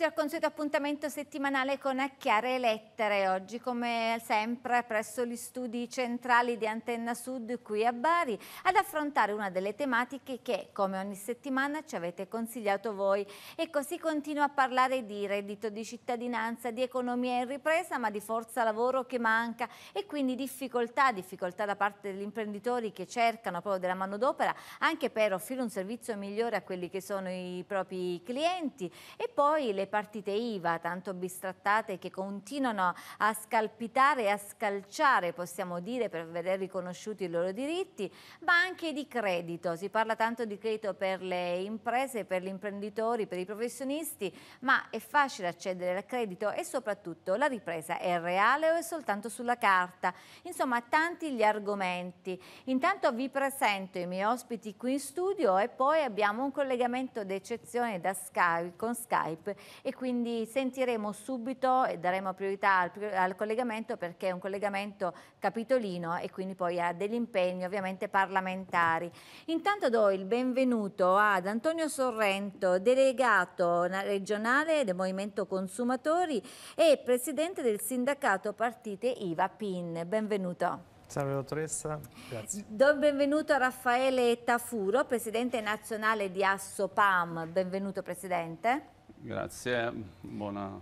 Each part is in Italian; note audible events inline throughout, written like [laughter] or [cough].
benvenuti al consueto appuntamento settimanale con A Chiare Lettere. Oggi, come sempre, presso gli studi centrali di Antenna Sud qui a Bari, ad affrontare una delle tematiche che, come ogni settimana, ci avete consigliato voi. E così continua a parlare di reddito di cittadinanza, di economia in ripresa, ma di forza lavoro che manca e quindi difficoltà, difficoltà da parte degli imprenditori che cercano proprio della manodopera anche per offrire un servizio migliore a quelli che sono i propri clienti e poi le partite IVA tanto bistrattate che continuano a scalpitare e a scalciare, possiamo dire, per vedere riconosciuti i loro diritti, ma anche di credito. Si parla tanto di credito per le imprese, per gli imprenditori, per i professionisti, ma è facile accedere al credito e soprattutto la ripresa è reale o è soltanto sulla carta? Insomma, tanti gli argomenti. Intanto vi presento i miei ospiti qui in studio e poi abbiamo un collegamento d'eccezione da Skype, con Skype e quindi sentiremo subito e daremo priorità al, al collegamento perché è un collegamento capitolino e quindi poi ha degli impegni ovviamente parlamentari. Intanto do il benvenuto ad Antonio Sorrento, delegato regionale del Movimento Consumatori e presidente del sindacato partite IVA PIN. Benvenuto. Salve dottoressa, grazie. Do il benvenuto a Raffaele Tafuro, presidente nazionale di Asso PAM. Benvenuto presidente. Grazie, buona...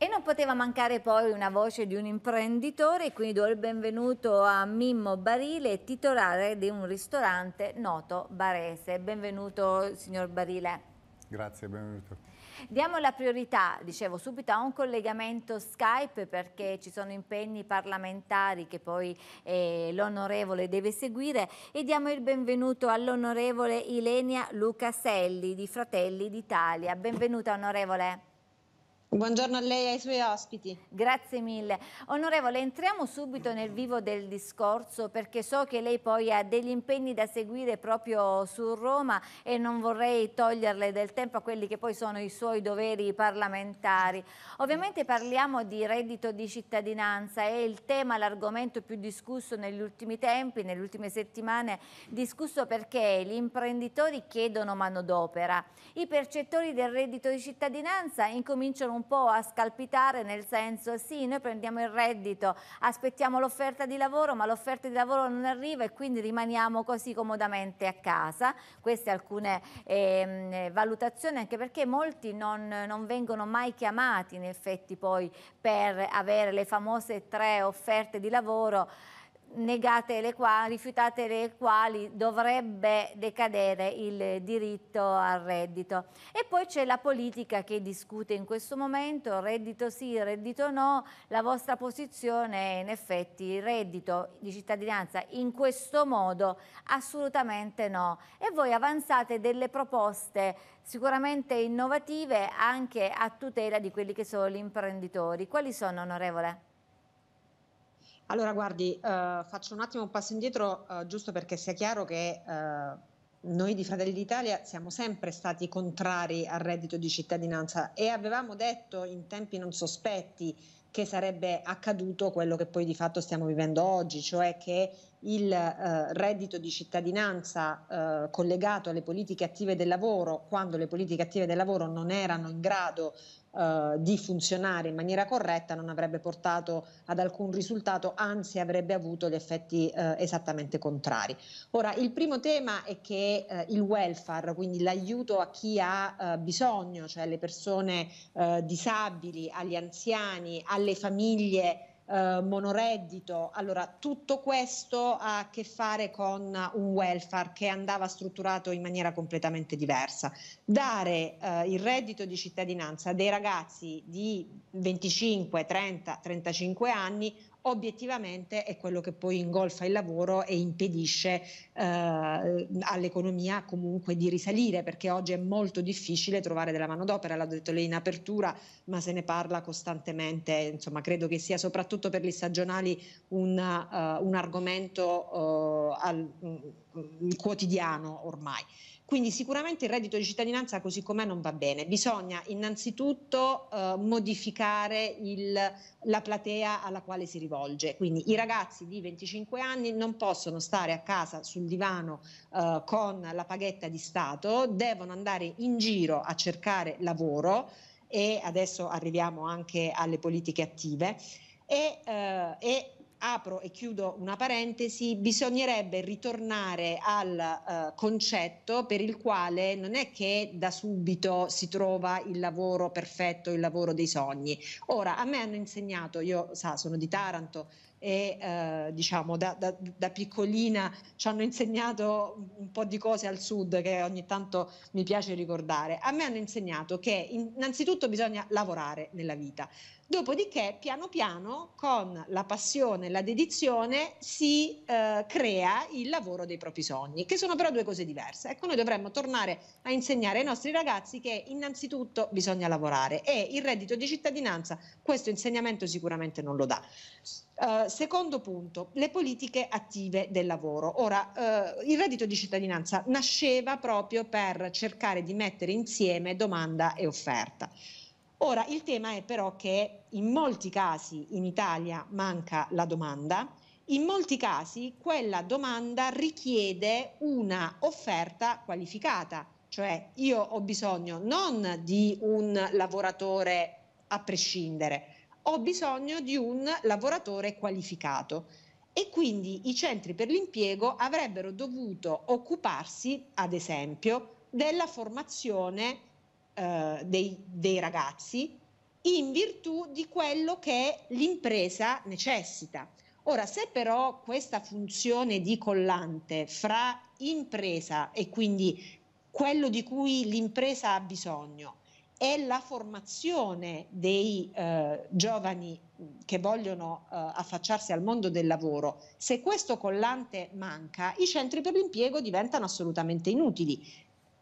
E non poteva mancare poi una voce di un imprenditore, quindi do il benvenuto a Mimmo Barile, titolare di un ristorante noto barese. Benvenuto signor Barile. Grazie, benvenuto. Diamo la priorità, dicevo subito, a un collegamento Skype perché ci sono impegni parlamentari che poi eh, l'onorevole deve seguire e diamo il benvenuto all'onorevole Ilenia Lucaselli di Fratelli d'Italia. Benvenuta onorevole. Buongiorno a lei e ai suoi ospiti. Grazie mille. Onorevole, entriamo subito nel vivo del discorso perché so che lei poi ha degli impegni da seguire proprio su Roma e non vorrei toglierle del tempo a quelli che poi sono i suoi doveri parlamentari. Ovviamente parliamo di reddito di cittadinanza, è il tema, l'argomento più discusso negli ultimi tempi, nelle ultime settimane, discusso perché gli imprenditori chiedono manodopera. I percettori del reddito di cittadinanza incominciano un po' a scalpitare nel senso sì, noi prendiamo il reddito, aspettiamo l'offerta di lavoro, ma l'offerta di lavoro non arriva e quindi rimaniamo così comodamente a casa. Queste alcune eh, valutazioni, anche perché molti non, non vengono mai chiamati in effetti poi per avere le famose tre offerte di lavoro negate le quali, rifiutate le quali dovrebbe decadere il diritto al reddito. E poi c'è la politica che discute in questo momento, reddito sì, reddito no, la vostra posizione è in effetti reddito di cittadinanza in questo modo assolutamente no. E voi avanzate delle proposte sicuramente innovative anche a tutela di quelli che sono gli imprenditori. Quali sono, onorevole? Allora, guardi, eh, faccio un attimo un passo indietro, eh, giusto perché sia chiaro che eh, noi di Fratelli d'Italia siamo sempre stati contrari al reddito di cittadinanza e avevamo detto in tempi non sospetti che sarebbe accaduto quello che poi di fatto stiamo vivendo oggi, cioè che il eh, reddito di cittadinanza eh, collegato alle politiche attive del lavoro, quando le politiche attive del lavoro non erano in grado eh, di funzionare in maniera corretta non avrebbe portato ad alcun risultato, anzi avrebbe avuto gli effetti eh, esattamente contrari. Ora, il primo tema è che eh, il welfare, quindi l'aiuto a chi ha eh, bisogno, cioè alle persone eh, disabili, agli anziani, alle famiglie eh, monoreddito. Allora, tutto questo ha a che fare con un welfare che andava strutturato in maniera completamente diversa. Dare eh, il reddito di cittadinanza a dei ragazzi di 25, 30, 35 anni obiettivamente è quello che poi ingolfa il lavoro e impedisce eh, all'economia comunque di risalire, perché oggi è molto difficile trovare della manodopera, l'ha detto lei in apertura, ma se ne parla costantemente, insomma credo che sia soprattutto per gli stagionali una, uh, eh, un argomento uh, al, um, quotidiano ormai. Quindi sicuramente il reddito di cittadinanza così com'è non va bene. Bisogna innanzitutto eh, modificare il, la platea alla quale si rivolge. Quindi i ragazzi di 25 anni non possono stare a casa sul divano eh, con la paghetta di Stato, devono andare in giro a cercare lavoro e adesso arriviamo anche alle politiche attive. E, eh, e apro e chiudo una parentesi, bisognerebbe ritornare al eh, concetto per il quale non è che da subito si trova il lavoro perfetto, il lavoro dei sogni. Ora, a me hanno insegnato, io sa, sono di Taranto, e eh, diciamo da, da, da, piccolina ci hanno insegnato un po' di cose al sud che ogni tanto mi piace ricordare. A me hanno insegnato che innanzitutto bisogna lavorare nella vita. Dopodiché, piano piano, con la passione e la dedizione, si eh, crea il lavoro dei propri sogni, che sono però due cose diverse. Ecco, noi dovremmo tornare a insegnare ai nostri ragazzi che innanzitutto bisogna lavorare e il reddito di cittadinanza questo insegnamento sicuramente non lo dà. Uh, secondo punto, le politiche attive del lavoro. Ora, uh, il reddito di cittadinanza nasceva proprio per cercare di mettere insieme domanda e offerta. Ora, il tema è però che in molti casi in Italia manca la domanda, in molti casi quella domanda richiede una offerta qualificata, cioè io ho bisogno non di un lavoratore a prescindere, ho bisogno di un lavoratore qualificato e quindi i centri per l'impiego avrebbero dovuto occuparsi, ad esempio, della formazione eh, dei, dei ragazzi in virtù di quello che l'impresa necessita. Ora, se però questa funzione di collante fra impresa e quindi quello di cui l'impresa ha bisogno è la formazione dei eh, giovani che vogliono eh, affacciarsi al mondo del lavoro, se questo collante manca, i centri per l'impiego diventano assolutamente inutili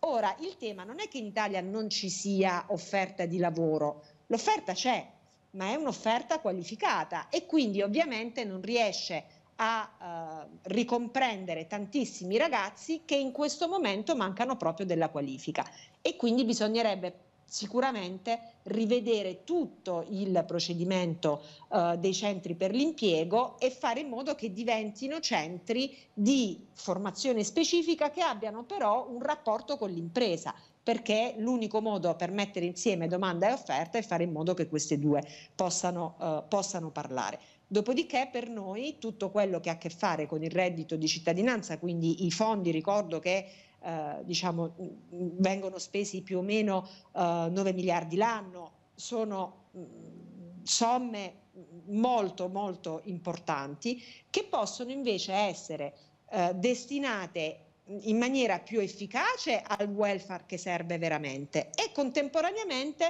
Ora, il tema non è che in Italia non ci sia offerta di lavoro, l'offerta c'è, ma è un'offerta qualificata e quindi ovviamente non riesce a eh, ricomprendere tantissimi ragazzi che in questo momento mancano proprio della qualifica e quindi bisognerebbe sicuramente rivedere tutto il procedimento eh, dei centri per l'impiego e fare in modo che diventino centri di formazione specifica che abbiano però un rapporto con l'impresa perché l'unico modo per mettere insieme domanda e offerta è fare in modo che queste due possano, eh, possano parlare. Dopodiché per noi tutto quello che ha a che fare con il reddito di cittadinanza, quindi i fondi, ricordo che eh, diciamo, mm, vengono spesi più o meno eh, 9 miliardi l'anno, sono mm, somme mm, molto molto importanti che possono invece essere eh, destinate in maniera più efficace al welfare che serve veramente e contemporaneamente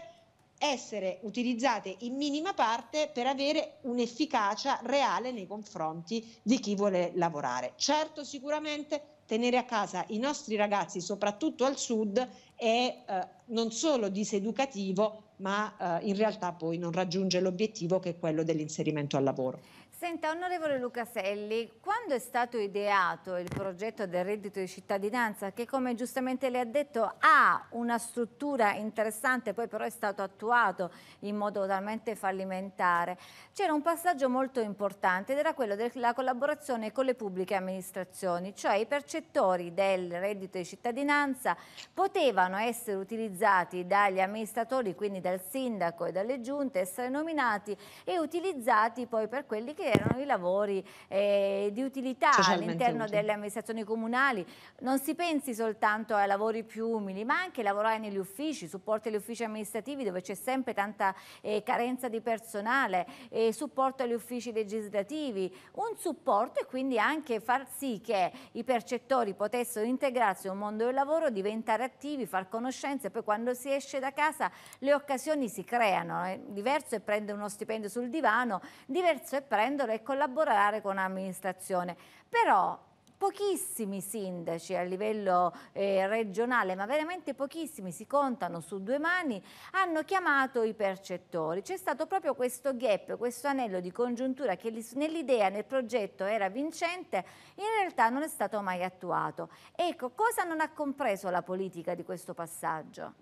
essere utilizzate in minima parte per avere un'efficacia reale nei confronti di chi vuole lavorare. Certo, sicuramente tenere a casa i nostri ragazzi, soprattutto al sud, è eh, non solo diseducativo, ma eh, in realtà poi non raggiunge l'obiettivo che è quello dell'inserimento al lavoro. Senta, onorevole Lucaselli, quando è stato ideato il progetto del reddito di cittadinanza, che come giustamente le ha detto ha una struttura interessante, poi però è stato attuato in modo totalmente fallimentare, c'era un passaggio molto importante ed era quello della collaborazione con le pubbliche amministrazioni, cioè i percettori del reddito di cittadinanza potevano essere utilizzati dagli amministratori, quindi dal sindaco e dalle giunte, essere nominati e utilizzati poi per quelli che erano i lavori eh, di utilità all'interno delle amministrazioni comunali. Non si pensi soltanto ai lavori più umili, ma anche lavorare negli uffici, supporto agli uffici amministrativi dove c'è sempre tanta eh, carenza di personale, eh, supporto agli uffici legislativi, un supporto e quindi anche far sì che i percettori potessero integrarsi in un mondo del lavoro, diventare attivi, far conoscenze, poi quando si esce da casa le occasioni si creano, eh. diverso è prendere uno stipendio sul divano, diverso è prendere difenderlo e collaborare con l'amministrazione. Però pochissimi sindaci a livello eh, regionale, ma veramente pochissimi, si contano su due mani, hanno chiamato i percettori. C'è stato proprio questo gap, questo anello di congiuntura che nell'idea, nel progetto era vincente, in realtà non è stato mai attuato. Ecco, cosa non ha compreso la politica di questo passaggio?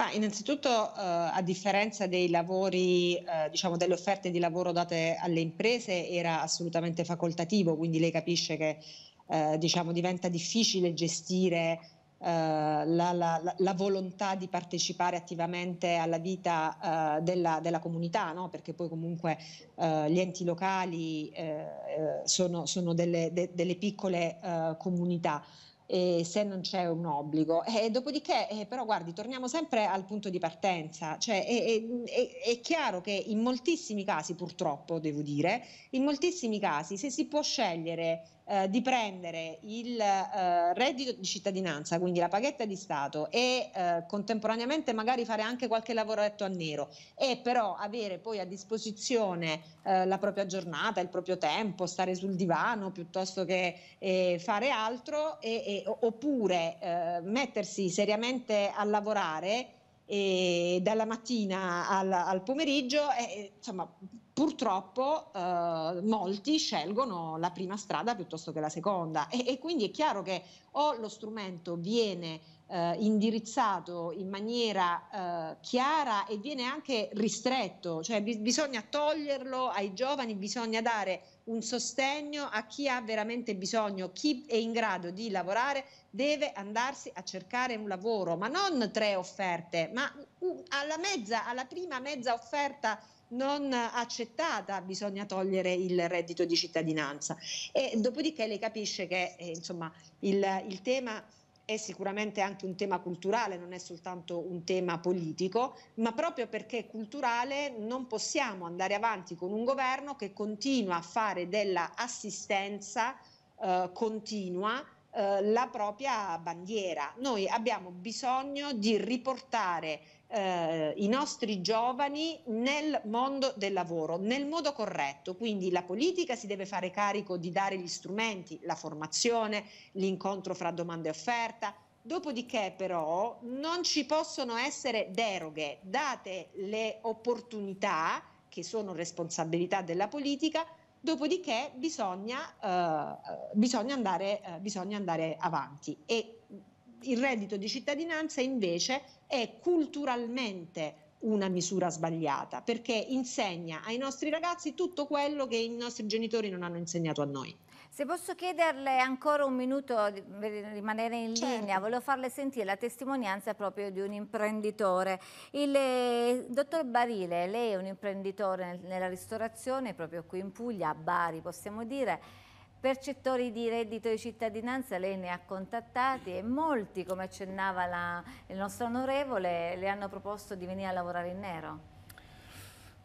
Ma innanzitutto, eh, a differenza dei lavori, eh, diciamo delle offerte di lavoro date alle imprese, era assolutamente facoltativo, quindi lei capisce che eh, diciamo, diventa difficile gestire eh, la, la, la, volontà di partecipare attivamente alla vita eh, della, della, comunità, no? perché poi comunque eh, gli enti locali sono, sono, delle, de, delle piccole comunità eh, se non c'è un obbligo. Eh, dopodiché, eh, però, guardi, torniamo sempre al punto di partenza. Cioè, è, è, è, chiaro che in moltissimi casi, purtroppo, devo dire, in moltissimi casi, se si può scegliere eh, di prendere il eh, reddito di cittadinanza, quindi la paghetta di Stato e eh, contemporaneamente magari fare anche qualche lavoretto a nero e però avere poi a disposizione eh, la propria giornata, il proprio tempo, stare sul divano piuttosto che eh, fare altro e, e, oppure eh, mettersi seriamente a lavorare dalla mattina al, al pomeriggio, e, insomma purtroppo eh, molti scelgono la prima strada piuttosto che la seconda e, e quindi è chiaro che o lo strumento viene eh, indirizzato in maniera eh, chiara e viene anche ristretto, cioè bi- bisogna toglierlo ai giovani, bisogna dare un sostegno a chi ha veramente bisogno, chi è in grado di lavorare deve andarsi a cercare un lavoro, ma non tre offerte, ma alla mezza, alla prima mezza offerta non accettata bisogna togliere il reddito di cittadinanza e dopodiché lei capisce che eh, insomma, il, il tema è sicuramente anche un tema culturale, non è soltanto un tema politico, ma proprio perché è culturale non possiamo andare avanti con un governo che continua a fare dell'assistenza eh, continua eh, la propria bandiera. Noi abbiamo bisogno di riportare eh, i nostri giovani nel mondo del lavoro, nel modo corretto. Quindi la politica si deve fare carico di dare gli strumenti, la formazione, l'incontro fra domanda e offerta. Dopodiché però non ci possono essere deroghe, date le opportunità che sono responsabilità della politica, dopodiché bisogna, eh, bisogna, andare, eh, bisogna andare avanti. E il reddito di cittadinanza invece è culturalmente una misura sbagliata perché insegna ai nostri ragazzi tutto quello che i nostri genitori non hanno insegnato a noi. Se posso chiederle ancora un minuto per rimanere in certo. linea, volevo farle sentire la testimonianza proprio di un imprenditore. Il eh, dottor Barile, lei è un imprenditore nella ristorazione proprio qui in Puglia, a Bari possiamo dire, Percettori di reddito di cittadinanza lei ne ha contattati e molti, come accennava la, il nostro onorevole, le hanno proposto di venire a lavorare in nero.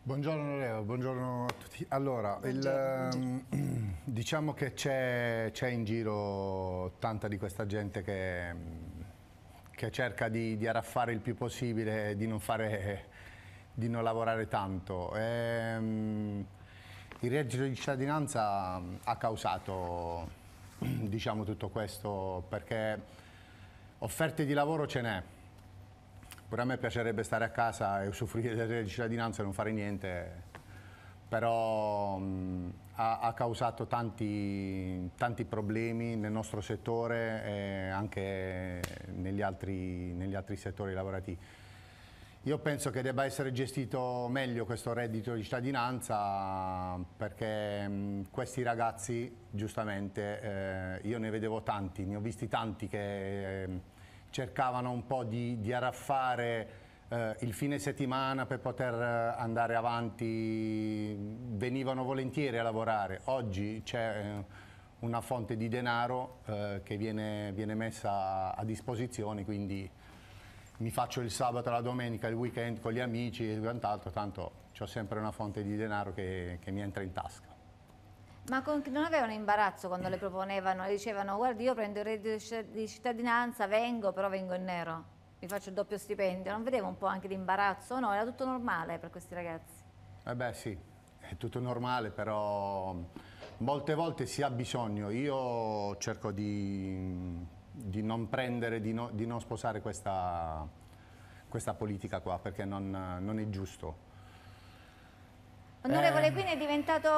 Buongiorno onorevole, buongiorno a tutti. Allora, buongiorno, il, buongiorno. Ehm, [clears throat] diciamo che c'è, in giro tanta di questa gente che, che cerca di, di, arraffare il più possibile, di non, fare, di non lavorare tanto. E, ehm, il reddito di cittadinanza ha causato [clears throat] diciamo, tutto questo perché offerte di lavoro ce n'è. Pure a me piacerebbe stare a casa e usufruire del reddito di cittadinanza e non fare niente, però mh, ha, ha, causato tanti, tanti, problemi nel nostro settore e anche negli altri, negli altri settori lavorativi. Io penso che debba essere gestito meglio questo reddito di cittadinanza perché mm, questi ragazzi, giustamente, eh, io ne vedevo tanti, ne ho visti tanti che eh, cercavano un po' di, di arraffare eh, il fine settimana per poter eh, andare avanti, venivano volentieri a lavorare. Oggi c'è eh, una fonte di denaro eh, che viene, viene messa a disposizione, quindi mi faccio il sabato, la domenica, il weekend con gli amici e quant'altro, tanto ho sempre una fonte di denaro che, che mi entra in tasca. Ma con, non avevano imbarazzo quando le proponevano? Le dicevano, guardi io prendo il reddito di cittadinanza, vengo, però vengo in nero, mi faccio il doppio stipendio. Non vedevo un po' anche di imbarazzo? No, era tutto normale per questi ragazzi. Eh beh sì, è tutto normale, però mm, molte volte si ha bisogno. Io cerco di mm, di non prendere, di, no, di non sposare questa, questa, politica qua, perché non, non è giusto. Onorevole, eh. quindi è diventato,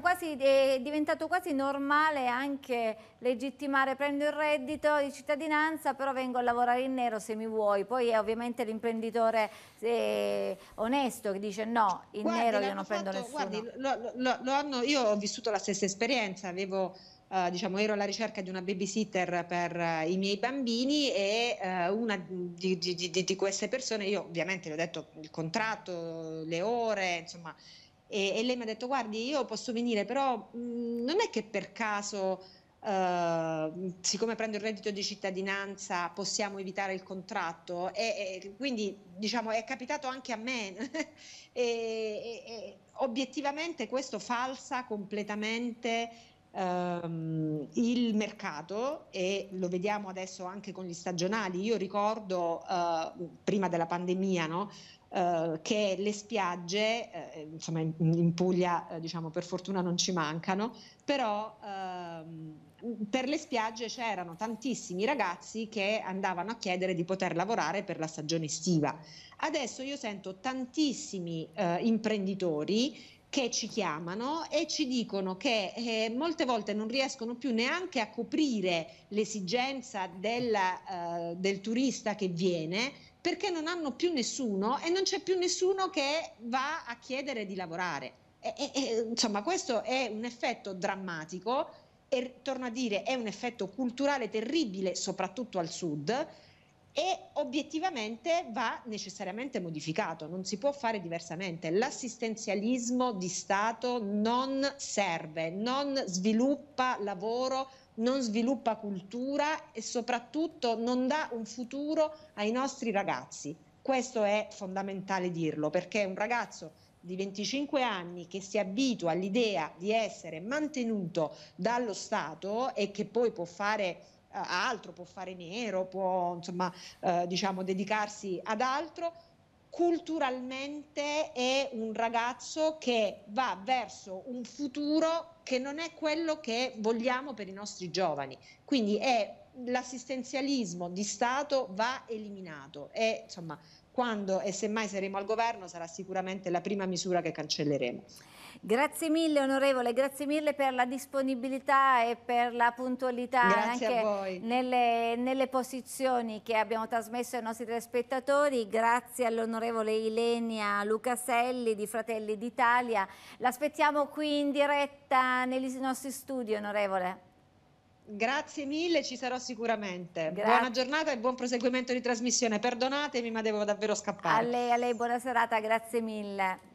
quasi, è diventato, quasi, normale anche legittimare, prendo il reddito di cittadinanza, però vengo a lavorare in nero se mi vuoi. Poi è ovviamente l'imprenditore eh, onesto che dice no, in guardi, nero io non prendo nessuno. Guardi, lo, lo, lo hanno, io ho vissuto la stessa esperienza, avevo eh, diciamo, ero alla ricerca di una babysitter per uh, i miei bambini e uh, una di, di, di, di, queste persone, io ovviamente le ho detto il contratto, le ore, insomma, e, e lei mi ha detto guardi io posso venire, però mh, mm, non è che per caso, siccome prendo il reddito di cittadinanza, possiamo evitare il contratto e, e quindi diciamo è capitato anche a me. [laughs] e, obiettivamente questo falsa completamente Um, il mercato e lo vediamo adesso anche con gli stagionali. Io ricordo uh, prima della pandemia no? uh, che le spiagge, uh, insomma in, in Puglia diciamo per fortuna non ci mancano, però ehm, per le spiagge c'erano tantissimi ragazzi che andavano a chiedere di poter lavorare per la stagione estiva. Adesso io sento tantissimi imprenditori che ci chiamano e ci dicono che eh, molte volte non riescono più neanche a coprire l'esigenza del, eh, del turista che viene perché non hanno più nessuno e non c'è più nessuno che va a chiedere di lavorare. E, e, e, insomma, questo è un effetto drammatico e torno a dire è un effetto culturale terribile soprattutto al sud e obiettivamente va necessariamente modificato, non si può fare diversamente. L'assistenzialismo di Stato non serve, non sviluppa lavoro, non sviluppa cultura e soprattutto non dà un futuro ai nostri ragazzi. Questo è fondamentale dirlo perché un ragazzo di 25 anni che si abitua all'idea di essere mantenuto dallo Stato e che poi può fare eh, altro, può fare nero, può insomma eh, diciamo dedicarsi ad altro. Culturalmente è un ragazzo che va verso un futuro che non è quello che vogliamo per i nostri giovani. Quindi è l'assistenzialismo di Stato va eliminato e insomma quando e semmai saremo al governo sarà sicuramente la prima misura che cancelleremo. Grazie mille onorevole, grazie mille per la disponibilità e per la puntualità grazie anche nelle, nelle, posizioni che abbiamo trasmesso ai nostri telespettatori. Grazie all'onorevole Ilenia Lucaselli di Fratelli d'Italia. L'aspettiamo qui in diretta nei nostri studi onorevole. Grazie mille, ci sarò sicuramente. Grazie. Buona giornata e buon proseguimento di trasmissione. Perdonatemi, ma devo davvero scappare. A lei, a lei buona serata, grazie mille.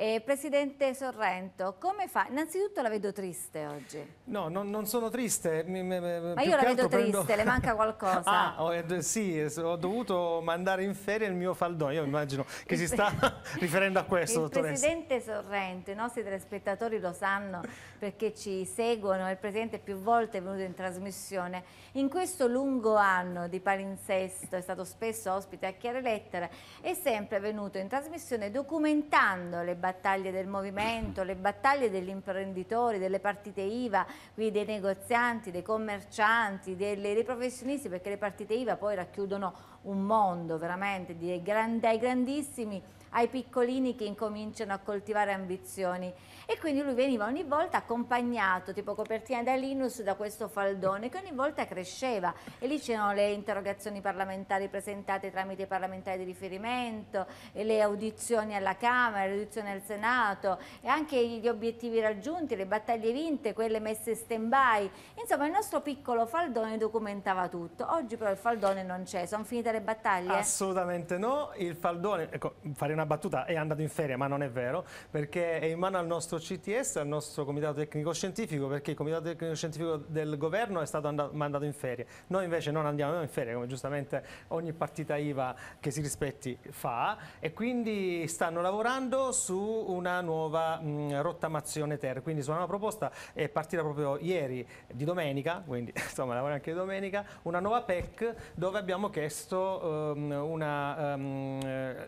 Eh, Presidente Sorrento, come fa? Innanzitutto la vedo triste oggi. No, non, non sono triste. Mi, mi, Ma io la vedo triste, prendo... le manca qualcosa. [laughs] ah, ho, eh, sì, ho dovuto mandare in ferie il mio faldone. Io immagino che si sta [laughs] riferendo a questo, il Presidente Sorrento, i nostri telespettatori lo sanno perché ci seguono, il Presidente più volte è venuto in trasmissione. In questo lungo anno di palinsesto è stato spesso ospite a Chiare Lettere, è sempre venuto in trasmissione documentando le battaglie battaglie del movimento, le battaglie degli imprenditori, delle partite IVA, quindi dei negozianti, dei commercianti, delle, dei professionisti, perché le partite IVA poi racchiudono un mondo veramente dai grandissimi ai piccolini che incominciano a coltivare ambizioni e quindi lui veniva ogni volta accompagnato, tipo copertina da Linus, da questo faldone che ogni volta cresceva e lì c'erano le interrogazioni parlamentari presentate tramite i parlamentari di riferimento, le audizioni alla Camera, le audizioni al Senato e anche gli obiettivi raggiunti, le battaglie vinte, quelle messe stand by, insomma il nostro piccolo faldone documentava tutto, oggi però il faldone non c'è, sono finite le battaglie? Assolutamente no, il faldone, ecco, fare una battuta è andato in ferie ma non è vero perché è in mano al nostro nostro CTS, al nostro Comitato Tecnico Scientifico, perché il Comitato Tecnico Scientifico del Governo è stato mandato in ferie. Noi invece non andiamo in ferie, come giustamente ogni partita IVA che si rispetti fa, e quindi stanno lavorando su una nuova mh, rottamazione terra, quindi su una nuova proposta è partita proprio ieri, di domenica, quindi [laughs] insomma lavora anche di domenica, una nuova PEC dove abbiamo chiesto um, um,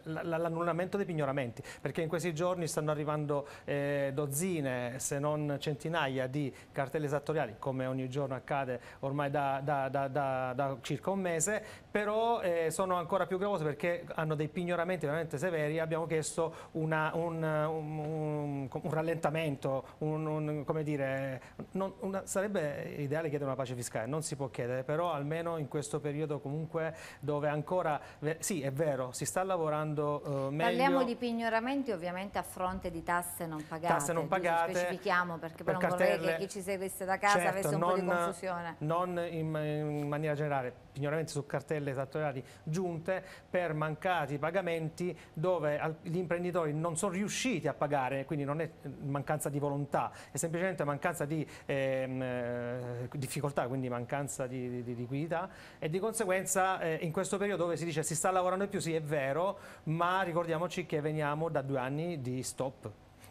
l'annullamento dei pignoramenti, perché in questi giorni stanno arrivando eh, dozzine se non centinaia di cartelle esattoriali come ogni giorno accade ormai da, da, da, da circa un mese però eh, sono ancora più gravose perché hanno dei pignoramenti veramente severi abbiamo chiesto una, un, un, un, un, rallentamento come dire non, una, sarebbe ideale chiedere una pace fiscale non si può chiedere però almeno in questo periodo comunque dove ancora sì è vero si sta lavorando eh, meglio parliamo di pignoramenti ovviamente a fronte di tasse non pagate tasse se non pagate... Specifichiamo perché per poi non cartelle, vorrei che chi ci seguisse da casa certo, avesse un non, po' di confusione. Non in, in maniera generale, pignoramenti su cartelle esattoriali giunte per mancati pagamenti dove gli imprenditori non sono riusciti a pagare, quindi non è mancanza di volontà, è semplicemente mancanza di ehm, eh, difficoltà, quindi mancanza di, di, di, liquidità e di conseguenza eh, in questo periodo dove si dice si sta lavorando di più, sì è vero, ma ricordiamoci che veniamo da due anni di stop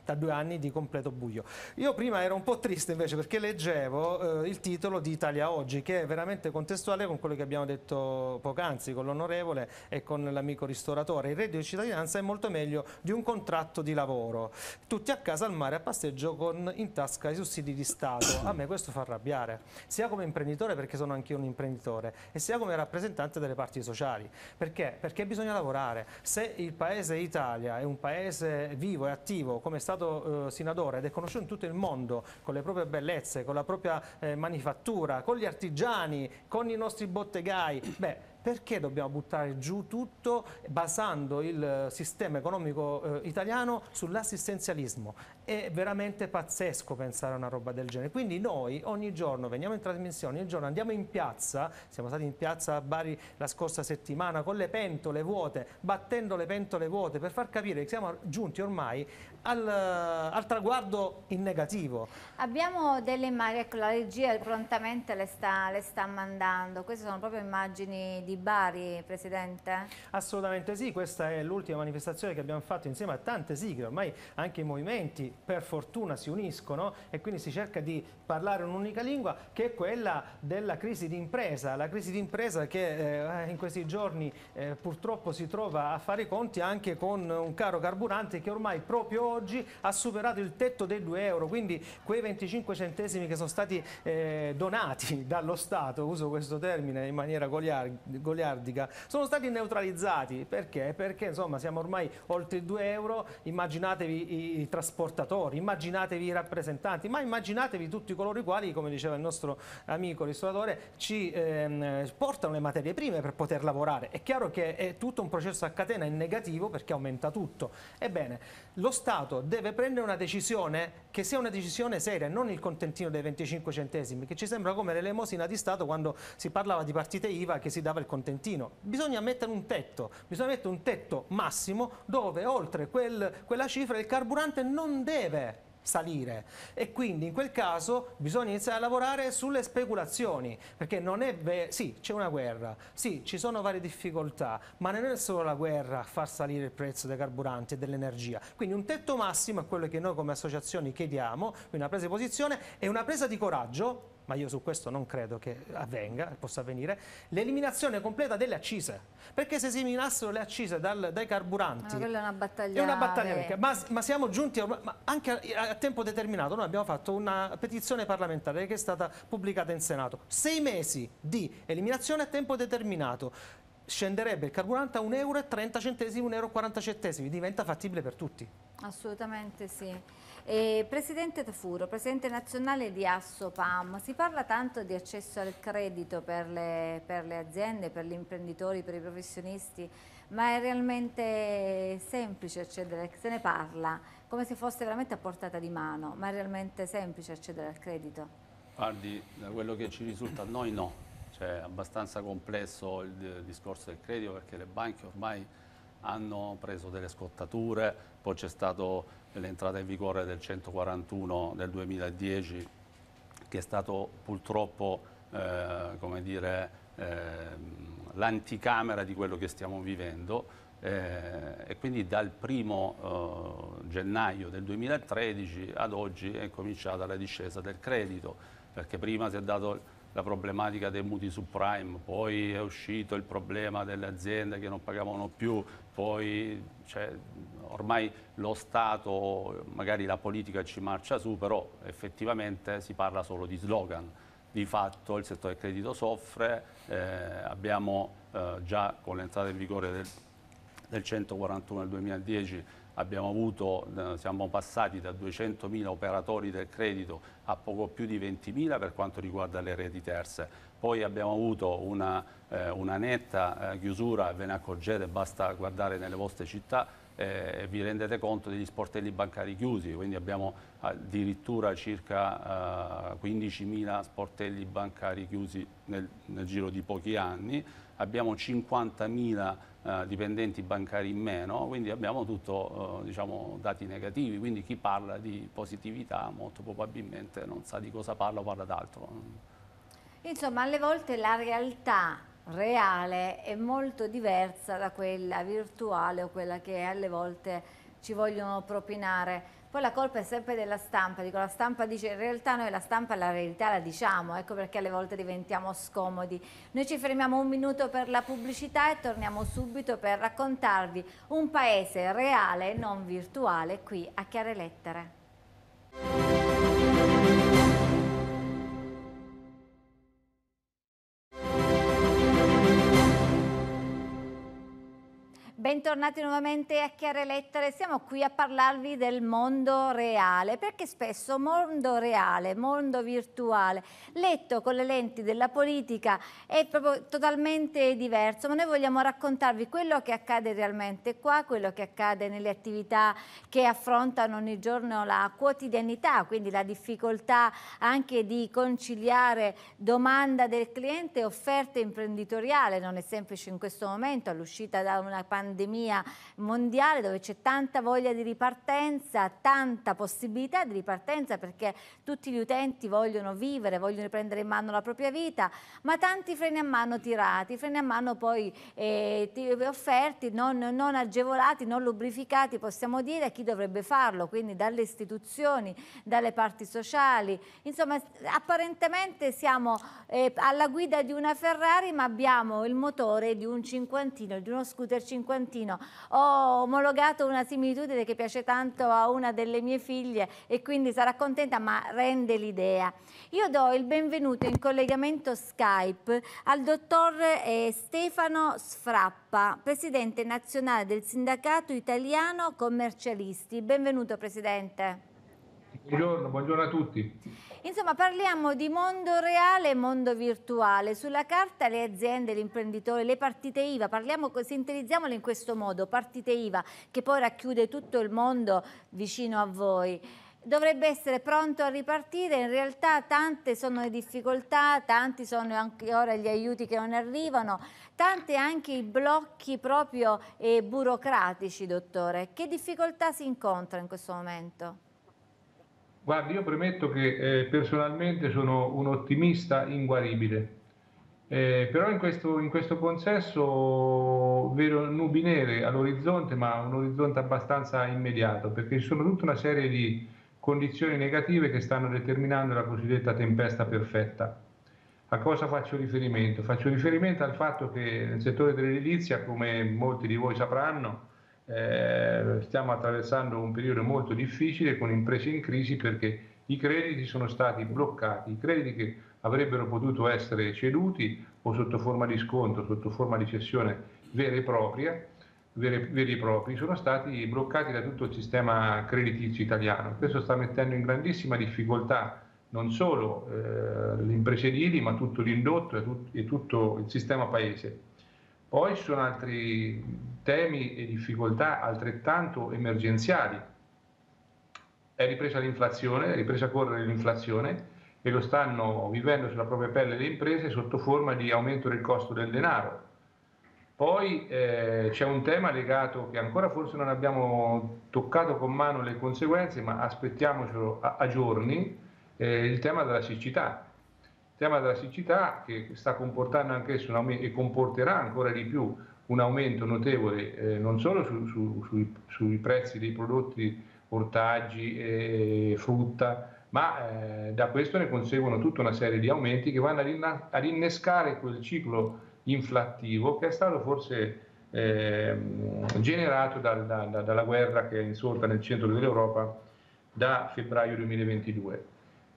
da due anni di completo buio. Io prima ero un po' triste invece perché leggevo eh, il titolo di Italia Oggi, che è veramente contestuale con quello che abbiamo detto poc'anzi con l'onorevole e con l'amico ristoratore. Il reddito di cittadinanza è molto meglio di un contratto di lavoro. Tutti a casa al mare a passeggio con in tasca i sussidi di Stato. A me questo fa arrabbiare, sia come imprenditore perché sono anch'io un imprenditore e sia come rappresentante delle parti sociali. Perché? Perché bisogna lavorare. Se il paese Italia è un paese vivo e attivo come è stato stato eh, ora ed è conosciuto in tutto il mondo con le proprie bellezze, con la propria eh, manifattura, con gli artigiani, con i nostri bottegai. Beh, perché dobbiamo buttare giù tutto basando il eh, sistema economico eh, italiano sull'assistenzialismo? È veramente pazzesco pensare a una roba del genere. Quindi noi ogni giorno veniamo in trasmissione, ogni giorno andiamo in piazza, siamo stati in piazza a Bari la scorsa settimana con le pentole vuote, battendo le pentole vuote per far capire che siamo giunti ormai al, al traguardo in negativo. Abbiamo delle immagini, ecco la regia prontamente le sta, le sta, mandando, queste sono proprio immagini di Bari, Presidente? Assolutamente sì, questa è l'ultima manifestazione che abbiamo fatto insieme a tante sigle, ormai anche i movimenti per fortuna si uniscono e quindi si cerca di parlare un'unica lingua che è quella della crisi d'impresa. la crisi d'impresa che eh, in questi giorni eh, purtroppo si trova a fare i conti anche con un caro carburante che ormai proprio oggi ha superato il tetto dei 2 euro, quindi quei 25 centesimi che sono stati eh, donati [laughs] dallo Stato, uso questo termine in maniera goliardica, sono stati neutralizzati. Perché? Perché insomma siamo ormai oltre i 2 euro, immaginatevi i, trasportatori, immaginatevi i rappresentanti, ma immaginatevi tutti coloro i quali, come diceva il nostro amico ristoratore, ci ehm, portano le materie prime per poter lavorare. È chiaro che è tutto un processo a catena è negativo perché aumenta tutto. Ebbene, lo Stato Stato deve prendere una decisione che sia una decisione seria, non il contentino dei 25 centesimi, che ci sembra come l'elemosina di Stato quando si parlava di partite IVA che si dava il contentino. Bisogna mettere un tetto, bisogna mettere un tetto massimo dove oltre quel, quella cifra il carburante non deve salire e quindi in quel caso bisogna iniziare a lavorare sulle speculazioni perché non è vero, sì c'è una guerra, sì ci sono varie difficoltà ma non è solo la guerra a far salire il prezzo dei carburanti e dell'energia quindi un tetto massimo è quello che noi come associazioni chiediamo, una presa di posizione e una presa di coraggio ma io su questo non credo che avvenga, possa avvenire, l'eliminazione completa delle accise. Perché se si eliminassero le accise dal, dai carburanti... Ma quella è una battaglia. È una battaglia perché, ma, ma, siamo giunti a, anche a, a, tempo determinato. Noi abbiamo fatto una petizione parlamentare che è stata pubblicata in Senato. Sei mesi di eliminazione a tempo determinato scenderebbe il carburante a 1,30 euro, 1,40 euro, diventa fattibile per tutti. Assolutamente sì. Eh, Presidente Tafuro, Presidente nazionale di Assopam, si parla tanto di accesso al credito per le, per le aziende, per gli imprenditori, per i professionisti, ma è realmente semplice accedere, se ne parla come se fosse veramente a portata di mano, ma è realmente semplice accedere al credito? Guardi, da quello che ci risulta a noi no, cioè è abbastanza complesso il discorso del credito perché le banche ormai hanno preso delle scottature, poi c'è stata l'entrata in vigore del 141 del 2010 che è stato purtroppo eh, dire, eh, l'anticamera di quello che stiamo vivendo eh, e quindi dal primo eh, gennaio del 2013 ad oggi è cominciata la discesa del credito perché prima si è dato la problematica dei mutui subprime, poi è uscito il problema delle aziende che non pagavano più, poi cioè, ormai lo Stato, magari la politica ci marcia su, però effettivamente si parla solo di slogan. Di fatto il settore credito soffre, eh, abbiamo eh, già con l'entrata in vigore del, del 141 del 2010 abbiamo avuto, eh, siamo passati da 200.000 operatori del credito a poco più di 20.000 per quanto riguarda le reti terze. Poi abbiamo avuto una, eh, una netta eh, chiusura, ve ne accorgete, basta guardare nelle vostre città, eh, vi rendete conto degli sportelli bancari chiusi, quindi abbiamo addirittura circa 15.000 eh, sportelli bancari chiusi nel, nel, giro di pochi anni, abbiamo 50.000 eh, dipendenti bancari in meno, quindi abbiamo tutto eh, diciamo, dati negativi, quindi chi parla di positività molto probabilmente non sa di cosa parla o parla d'altro. Insomma, alle volte la realtà reale è molto diversa da quella virtuale o quella che alle volte ci vogliono propinare. Poi la colpa è sempre della stampa, dico la stampa dice, in realtà noi la stampa la verità la diciamo, ecco perché alle volte diventiamo scomodi. Noi ci fermiamo un minuto per la pubblicità e torniamo subito per raccontarvi un paese reale e non virtuale qui a Chiare Lettere. Bentornati nuovamente a Chiare Lettere, siamo qui a parlarvi del mondo reale, perché spesso mondo reale, mondo virtuale, letto con le lenti della politica è proprio totalmente diverso, ma noi vogliamo raccontarvi quello che accade realmente qua, quello che accade nelle attività che affrontano ogni giorno la quotidianità, quindi la difficoltà anche di conciliare domanda del cliente e offerta imprenditoriale, non è semplice in questo momento all'uscita da una pandemia pandemia mondiale dove c'è tanta voglia di ripartenza, tanta possibilità di ripartenza perché tutti gli utenti vogliono vivere, vogliono riprendere in mano la propria vita, ma tanti freni a mano tirati, freni a mano poi eh, offerti, non, non agevolati, non lubrificati, possiamo dire a chi dovrebbe farlo, quindi dalle istituzioni, dalle parti sociali, insomma apparentemente siamo eh, alla guida di una Ferrari ma abbiamo il motore di un cinquantino, di uno scooter cinquantino Valentino ho omologato una similitudine che piace tanto a una delle mie figlie e quindi sarà contenta ma rende l'idea. Io do il benvenuto in collegamento Skype al dottor eh, Stefano Sfrappa, presidente nazionale del Sindacato Italiano Commercialisti. Benvenuto Presidente. Buongiorno, buongiorno, a tutti. Insomma, parliamo di mondo reale e mondo virtuale. Sulla carta le aziende, gli imprenditori, le partite IVA, parliamo, sintetizziamole in questo modo, partite IVA, che poi racchiude tutto il mondo vicino a voi dovrebbe essere pronto a ripartire, in realtà tante sono le difficoltà, tanti sono anche ora gli aiuti che non arrivano, tanti anche i blocchi proprio eh, burocratici, dottore. Che difficoltà si incontra in questo momento? Guardi, io premetto che eh, personalmente sono un ottimista inguaribile, eh, però in questo, in questo consesso vedo nubi nere all'orizzonte, ma un orizzonte abbastanza immediato, perché ci sono tutta una serie di condizioni negative che stanno determinando la cosiddetta tempesta perfetta. A cosa faccio riferimento? Faccio riferimento al fatto che nel settore dell'edilizia, come molti di voi sapranno, eh, stiamo attraversando un periodo molto difficile con imprese in crisi perché i crediti sono stati bloccati, i crediti che avrebbero potuto essere ceduti o sotto forma di sconto, sotto forma di cessione vera e propria, vere, veri e propri, sono stati bloccati da tutto il sistema creditizio italiano. Questo sta mettendo in grandissima difficoltà non solo eh, le imprese edili, ma tutto l'indotto e, tut- e tutto il sistema paese. Poi ci sono altri temi e difficoltà altrettanto emergenziali. È ripresa l'inflazione, è ripresa a correre l'inflazione e lo stanno vivendo sulla propria pelle le imprese sotto forma di aumento del costo del denaro. Poi eh, c'è un tema legato che ancora forse non abbiamo toccato con mano le conseguenze, ma aspettiamocelo a, a giorni, eh, il tema della siccità il tema della siccità che sta comportando anch'esso un aumento e comporterà ancora di più un aumento notevole eh, non solo su, su, sui, sui, prezzi dei prodotti ortaggi, e frutta, ma eh, da questo ne conseguono tutta una serie di aumenti che vanno ad, innescare quel ciclo inflattivo che è stato forse ehm, generato dal, da, dalla guerra che è insorta nel centro dell'Europa da febbraio 2022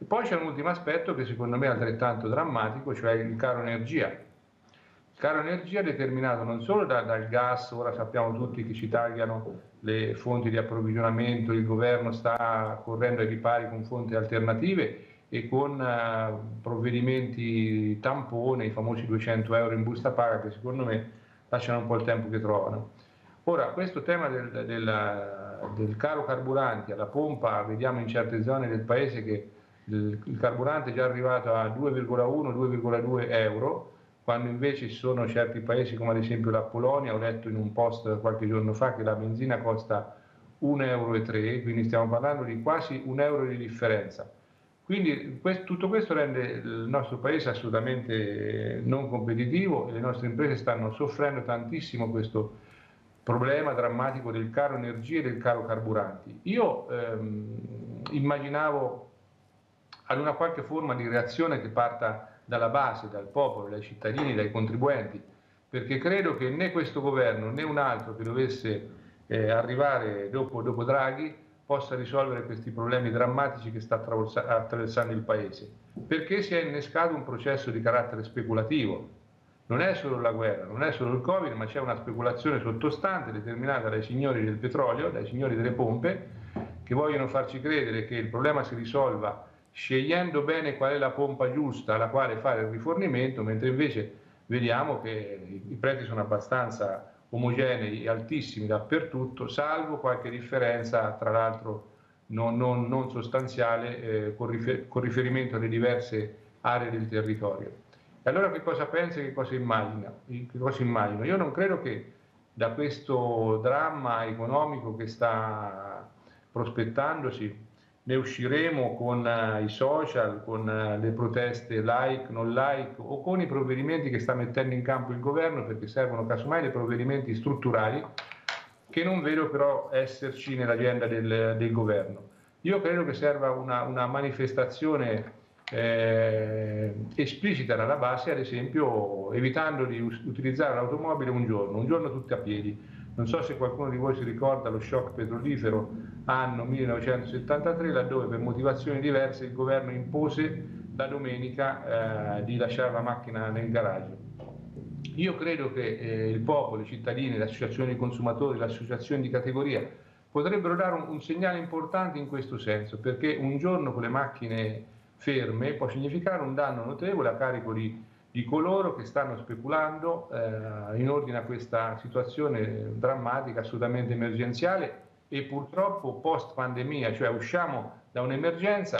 poi c'è un ultimo aspetto che secondo me è altrettanto drammatico, cioè il caro energia. Il caro energia è determinato non solo da, dal gas, ora sappiamo tutti che ci tagliano le fonti di approvvigionamento, il governo sta correndo ai ripari con fonti alternative e con uh, provvedimenti tampone, i famosi 200 euro in busta paga che secondo me lasciano un po' il tempo che trovano. Ora, questo tema del, del, del caro carburanti alla pompa, vediamo in certe zone del paese che il, carburante è già arrivato a 2,1-2,2 euro, quando invece ci sono certi paesi come ad esempio la Polonia, ho letto in un post qualche giorno fa che la benzina costa 1,3 euro, quindi stiamo parlando di quasi un euro di differenza. Quindi questo, tutto questo rende il nostro paese assolutamente non competitivo e le nostre imprese stanno soffrendo tantissimo questo problema drammatico del caro energie e del caro carburanti. Io ehm, immaginavo ad una qualche forma di reazione che parta dalla base, dal popolo, dai cittadini, dai contribuenti, perché credo che né questo governo né un altro che dovesse eh, arrivare dopo, dopo, Draghi possa risolvere questi problemi drammatici che sta attraversando il Paese, perché si è innescato un processo di carattere speculativo. Non è solo la guerra, non è solo il Covid, ma c'è una speculazione sottostante determinata dai signori del petrolio, dai signori delle pompe, che vogliono farci credere che il problema si risolva scegliendo bene qual è la pompa giusta alla quale fare il rifornimento, mentre invece vediamo che i prezzi sono abbastanza omogenei e altissimi dappertutto, salvo qualche differenza, tra l'altro non, non, non, sostanziale, eh, con, rifer con, riferimento alle diverse aree del territorio. E allora che cosa pensa e che cosa immagina? Che cosa immagino? Io non credo che da questo dramma economico che sta prospettandosi ne usciremo con eh, i social, con eh, le proteste like, non like o con i provvedimenti che sta mettendo in campo il governo perché servono casomai dei provvedimenti strutturali che non vedo però esserci nell'agenda del, del governo. Io credo che serva una, una manifestazione eh, esplicita dalla base, ad esempio evitando di us- utilizzare l'automobile un giorno, un giorno tutti a piedi non so se qualcuno di voi si ricorda lo shock petrolifero anno 1973, laddove per motivazioni diverse il governo impose la domenica eh, di lasciare la macchina nel garage. Io credo che eh, il popolo, i cittadini, le associazioni di consumatori, le associazioni di categoria potrebbero dare un, un, segnale importante in questo senso, perché un giorno con le macchine ferme può significare un danno notevole a carico di di coloro che stanno speculando eh, in ordine a questa situazione drammatica, assolutamente emergenziale e purtroppo post pandemia, cioè usciamo da un'emergenza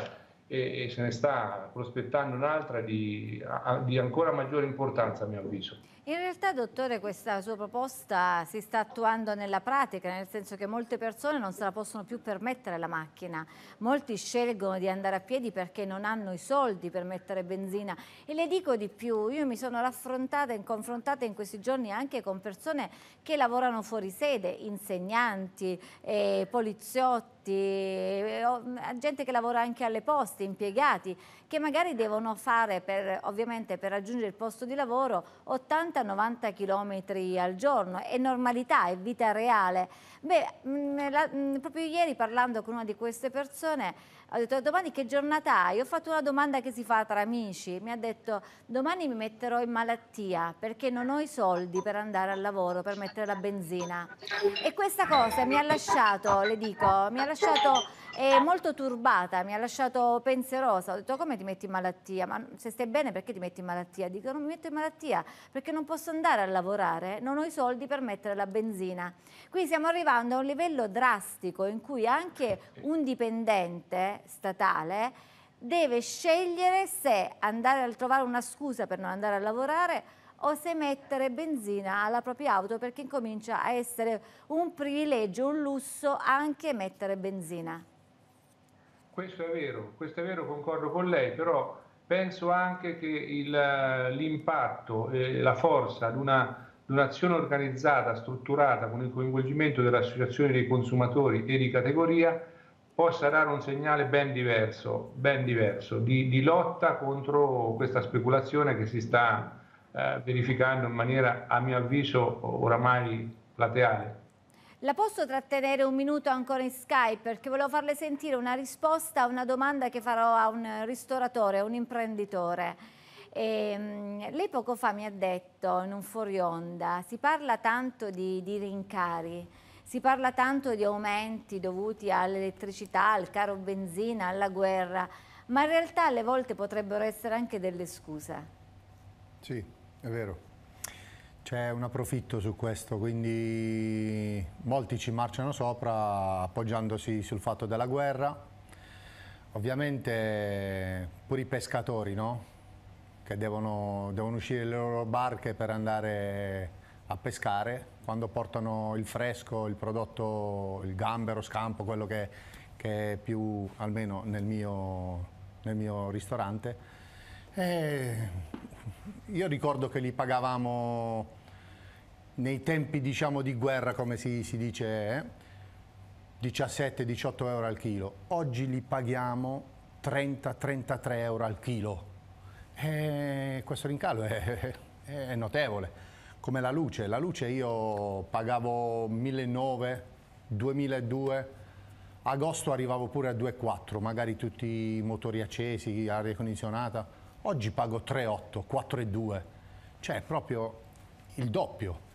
e, e se ne sta prospettando un'altra di, di ancora maggiore importanza a mio avviso. In realtà, dottore, questa sua proposta si sta attuando nella pratica, nel senso che molte persone non se la possono più permettere la macchina. Molti scelgono di andare a piedi perché non hanno i soldi per mettere benzina. E le dico di più, io mi sono raffrontata e confrontata in questi giorni anche con persone che lavorano fuori sede, insegnanti, eh, poliziotti, eh, gente che lavora anche alle poste, impiegati, che magari devono fare per, ovviamente per raggiungere il posto di lavoro 80-90 km al giorno, è normalità, è vita reale. Beh, mh, mm, la, mh, mm, proprio ieri parlando con una di queste persone ho detto domani che giornata hai? Ho fatto una domanda che si fa tra amici, mi ha detto domani mi metterò in malattia perché non ho i soldi per andare al lavoro, per mettere la benzina. E questa cosa mi ha lasciato, le dico, mi ha lasciato è molto turbata, mi ha lasciato pensierosa, ho detto come ti metti in malattia? Ma se stai bene perché ti metti in malattia? Dico non mi metto in malattia perché non posso andare a lavorare, non ho i soldi per mettere la benzina. Qui stiamo arrivando a un livello drastico in cui anche un dipendente statale deve scegliere se andare a trovare una scusa per non andare a lavorare o se mettere benzina alla propria auto perché incomincia a essere un privilegio, un lusso anche mettere benzina. Questo è vero, questo è vero, concordo con lei, però penso anche che l'impatto e la forza di un'azione organizzata, strutturata, con il coinvolgimento delle associazioni dei consumatori e di categoria, possa dare un segnale ben diverso, ben diverso di, di, lotta contro questa speculazione che si sta eh, verificando in maniera, a mio avviso, oramai plateale. La posso trattenere un minuto ancora in Skype perché volevo farle sentire una risposta a una domanda che farò a un ristoratore, a un imprenditore. E, ehm, lei poco fa mi ha detto in un fuori onda, si parla tanto di, di rincari, si parla tanto di aumenti dovuti all'elettricità, al caro benzina, alla guerra, ma in realtà alle volte potrebbero essere anche delle scuse. Sì, è vero. C'è un approfitto su questo, quindi molti ci marciano sopra appoggiandosi sul fatto della guerra. Ovviamente pure i pescatori, no? Che devono, devono uscire le loro barche per andare a pescare, quando portano il fresco, il prodotto, il gambero, scampo, quello che, che è più, almeno nel mio, nel mio ristorante. E eh, io ricordo che li pagavamo nei tempi diciamo, di guerra, come si, si dice, eh? 17-18 euro al chilo. Oggi li paghiamo 30-33 euro al chilo. E eh, questo rincalo è, è, notevole. Come la luce, la luce io pagavo 1.900, 2002, agosto arrivavo pure a 2.400, magari tutti i motori accesi, aria condizionata Oggi pago 3,8, 4,2, cioè proprio il doppio.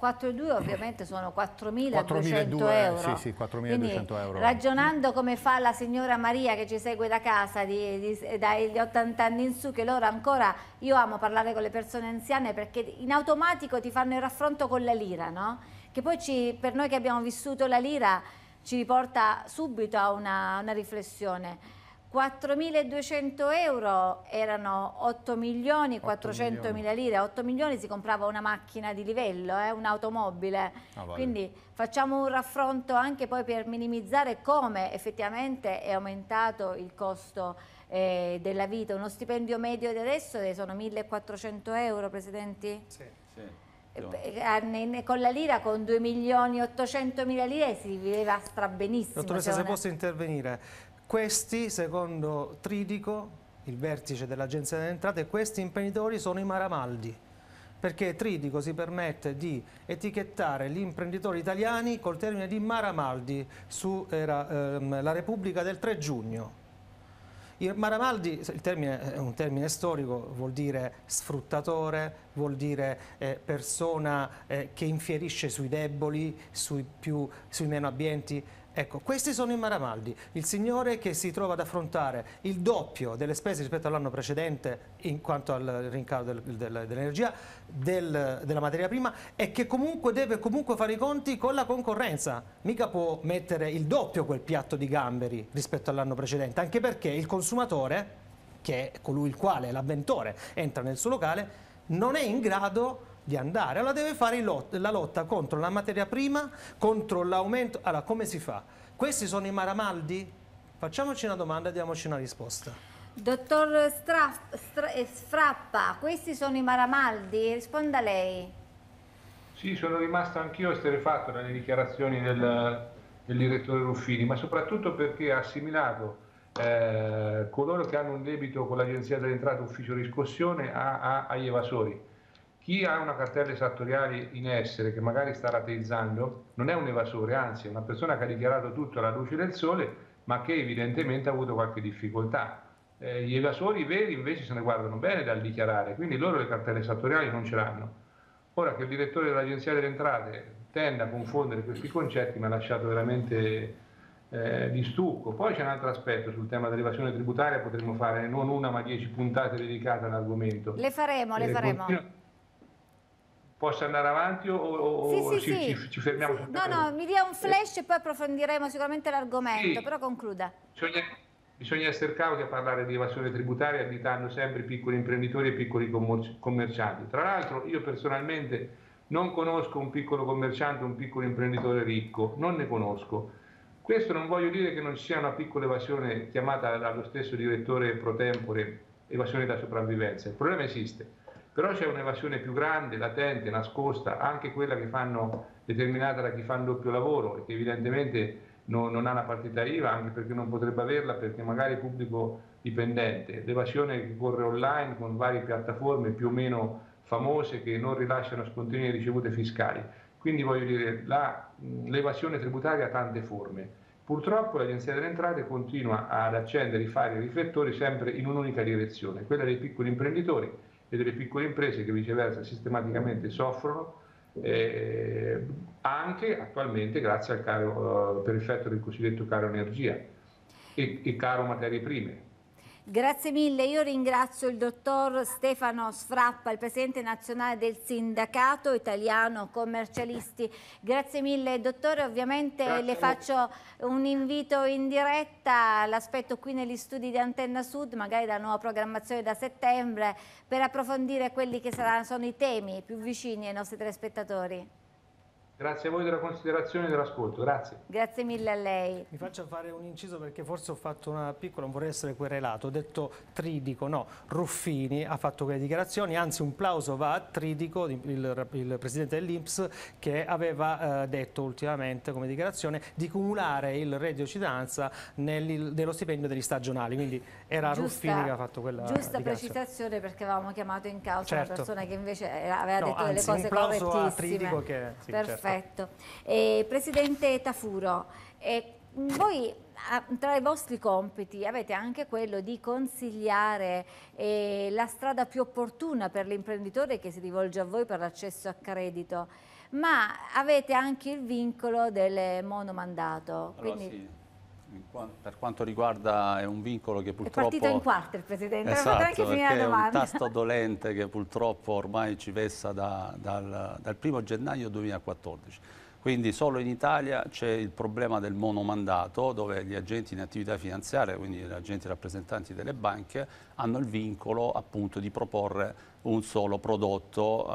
4,2 ovviamente sono 4.200 euro. Sì, sì, 4.200 euro. Ragionando come fa la signora Maria che ci segue da casa di, di, dagli 80 anni in su, che loro ancora, io amo parlare con le persone anziane perché in automatico ti fanno il raffronto con la lira, no? Che poi ci, per noi che abbiamo vissuto la lira ci riporta subito a una, una riflessione 4.200 euro erano 8 milioni 400 mila lire, 8 milioni si comprava una macchina di livello, eh, un'automobile, ah, vale. quindi facciamo un raffronto anche poi per minimizzare come effettivamente è aumentato il costo eh, della vita, uno stipendio medio di adesso sono 1.400 euro Presidenti? Sì, eh, ah, Con la lira con 2 milioni 800 mila lire si viveva strabenissimo. Dottoressa, se posso intervenire, questi, secondo Tridico, il vertice dell'Agenzia delle Entrate, questi imprenditori sono i maramaldi, perché Tridico si permette di etichettare gli imprenditori italiani col termine di maramaldi su era, ehm, La Repubblica del 3 giugno. I maramaldi, il termine è un termine storico, vuol dire sfruttatore, vuol dire eh, persona eh, che infierisce sui deboli, sui, più, sui meno abbienti, Ecco, questi sono i maramaldi, il signore che si trova ad affrontare il doppio delle spese rispetto all'anno precedente in quanto al rincaro del, del, dell'energia, del, della materia prima e che comunque deve comunque fare i conti con la concorrenza. Mica può mettere il doppio quel piatto di gamberi rispetto all'anno precedente, anche perché il consumatore, che è colui il quale, l'avventore, entra nel suo locale, non è in grado di andare, allora deve fare lot la lotta contro la materia prima, contro l'aumento, allora come si fa? Questi sono i maramaldi? Facciamoci una domanda e diamoci una risposta. Dottor Stra Stra Strappa, eh, questi sono i maramaldi? Risponda lei. Sì, sono rimasto anch'io esterefatto dalle dichiarazioni del, del direttore Ruffini, ma soprattutto perché ha assimilato eh, coloro che hanno un debito con l'Agenzia dell'entrata Ufficio Riscossione a, a, agli evasori chi ha una cartella esattoriale in essere che magari sta rateizzando non è un evasore, anzi è una persona che ha dichiarato tutto alla luce del sole ma che evidentemente ha avuto qualche difficoltà. Eh, gli evasori veri invece se ne guardano bene dal dichiarare, quindi loro le cartelle esattoriali non ce l'hanno. Ora che il direttore dell'Agenzia delle Entrate tende a confondere questi concetti mi ha lasciato veramente eh, di stucco. Poi c'è un altro aspetto sul tema dell'evasione tributaria, potremmo fare non una ma dieci puntate dedicate all'argomento. Le faremo, le eh, faremo. Continu- possa andare avanti o, o sì, sì, ci, sì. ci, fermiamo? Sì. No, no, mi dia un flash e poi approfondiremo sicuramente l'argomento, però concluda. Bisogna, bisogna, essere cauti a parlare di evasione tributaria evitando sempre piccoli imprenditori e piccoli commercianti. Tra l'altro io personalmente non conosco un piccolo commerciante, un piccolo imprenditore ricco, non ne conosco. Questo non voglio dire che non ci sia una piccola evasione chiamata dallo stesso direttore pro tempore evasione da sopravvivenza, il problema esiste però c'è un'evasione più grande, latente, nascosta, anche quella che fanno, determinata da chi fa un doppio lavoro e che evidentemente non, non, ha una partita IVA, anche perché non potrebbe averla, perché magari è pubblico dipendente. L'evasione che corre online con varie piattaforme più o meno famose che non rilasciano scontinue ricevute fiscali. Quindi voglio dire, l'evasione tributaria ha tante forme. Purtroppo l'Agenzia delle Entrate continua ad accendere i fari e i riflettori sempre in un'unica direzione, quella dei piccoli imprenditori e delle piccole imprese che viceversa sistematicamente soffrono, eh, anche attualmente grazie al caro, eh, per effetto del cosiddetto caro energia e, e caro materie prime. Grazie mille, io ringrazio il dottor Stefano Sfrappa, il presidente nazionale del sindacato italiano commercialisti. Grazie mille dottore, ovviamente Grazie le faccio un invito in diretta, l'aspetto qui negli studi di Antenna Sud, magari la nuova programmazione da settembre, per approfondire quelli che saranno, sono i temi più vicini ai nostri telespettatori. Grazie a voi della considerazione e dell'ascolto, grazie. Grazie mille a lei. Mi faccio fare un inciso perché forse ho fatto una piccola, non vorrei essere querelato, ho detto Tridico, no, Ruffini ha fatto quelle dichiarazioni, anzi un plauso va a Tridico, il, il presidente dell'Inps, che aveva eh, detto ultimamente come dichiarazione di cumulare il reddito di cittadinanza nello stipendio degli stagionali, quindi era giusta, Ruffini che ha fatto quella giusta precisazione perché avevamo chiamato in causa certo. una persona che invece eh, aveva no, detto anzi, delle cose correttissime. Tridico che... Sì, Perfetto. Perfetto. Eh, Presidente Tafuro, eh, voi ah, tra i vostri compiti avete anche quello di consigliare eh, la strada più opportuna per l'imprenditore che si rivolge a voi per l'accesso a credito, ma avete anche il vincolo del monomandato. Allora, Quindi... sì per quanto riguarda è un vincolo che purtroppo... È partita in quarta il Presidente, esatto, anche finire la è un tasto dolente che purtroppo ormai ci vessa da, dal, dal 1 gennaio 2014. Quindi solo in Italia c'è il problema del monomandato dove gli agenti in attività finanziaria, quindi gli agenti rappresentanti delle banche, hanno il vincolo appunto di proporre un solo prodotto,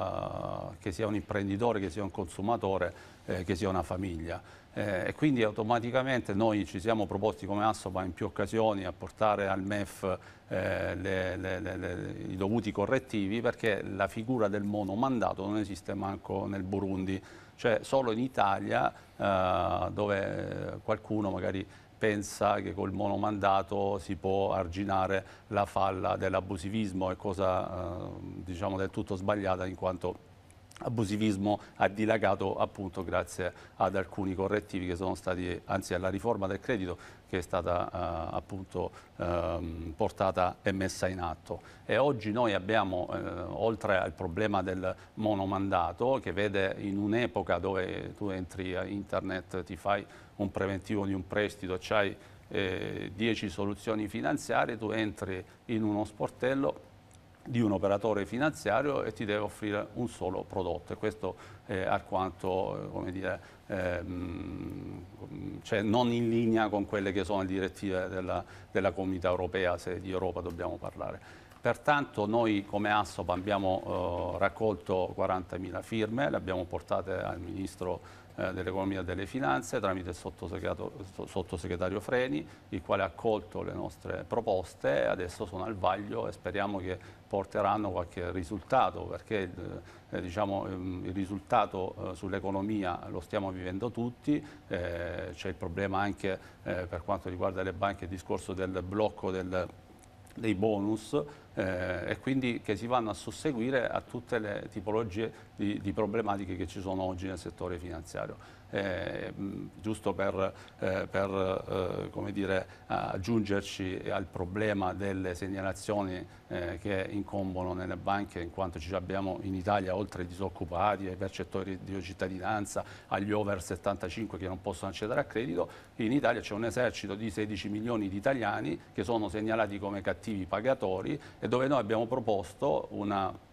eh, che sia un imprenditore, che sia un consumatore, eh, che sia una famiglia eh, e quindi automaticamente noi ci siamo proposti come Assoba in più occasioni a portare al MEF eh, le, le, le, i dovuti correttivi perché la figura del monomandato non esiste manco nel Burundi, cioè solo in Italia eh, dove eh, qualcuno magari pensa che col monomandato si può arginare la falla dell'abusivismo, è cosa eh, diciamo del tutto sbagliata in quanto abusivismo ha dilagato appunto grazie ad alcuni correttivi che sono stati, anzi alla riforma del credito che è stata eh, appunto eh, portata e messa in atto. E oggi noi abbiamo, eh, oltre al problema del monomandato, che vede in un'epoca dove tu entri a internet, ti fai un preventivo di un prestito, c'hai 10 eh, soluzioni finanziarie, tu entri in uno sportello di un operatore finanziario e ti deve offrire un solo prodotto e questo è alquanto eh, come dire, ehm, cioè non in linea con quelle che sono le direttive della, della Comunità Europea, se di Europa dobbiamo parlare. Pertanto noi come ASOP abbiamo eh, raccolto 40.000 firme, le abbiamo portate al Ministro eh, dell'Economia e delle Finanze tramite il sottosegretario, Freni, il quale ha accolto le nostre proposte, adesso sono al vaglio e speriamo che porteranno qualche risultato, perché eh, diciamo, ehm, il risultato eh, sull'economia lo stiamo vivendo tutti, eh, c'è il problema anche eh, per quanto riguarda le banche, il discorso del blocco del dei bonus eh, e quindi che si vanno a susseguire a tutte le tipologie di, di problematiche che ci sono oggi nel settore finanziario eh, giusto per, eh, per eh, dire, aggiungerci al problema delle segnalazioni eh, che incombono nelle banche in quanto ci abbiamo in Italia oltre ai disoccupati, ai percettori di cittadinanza, agli over 75 che non possono accedere a credito, in Italia c'è un esercito di 16 milioni di italiani che sono segnalati come cattivi pagatori e dove noi abbiamo proposto una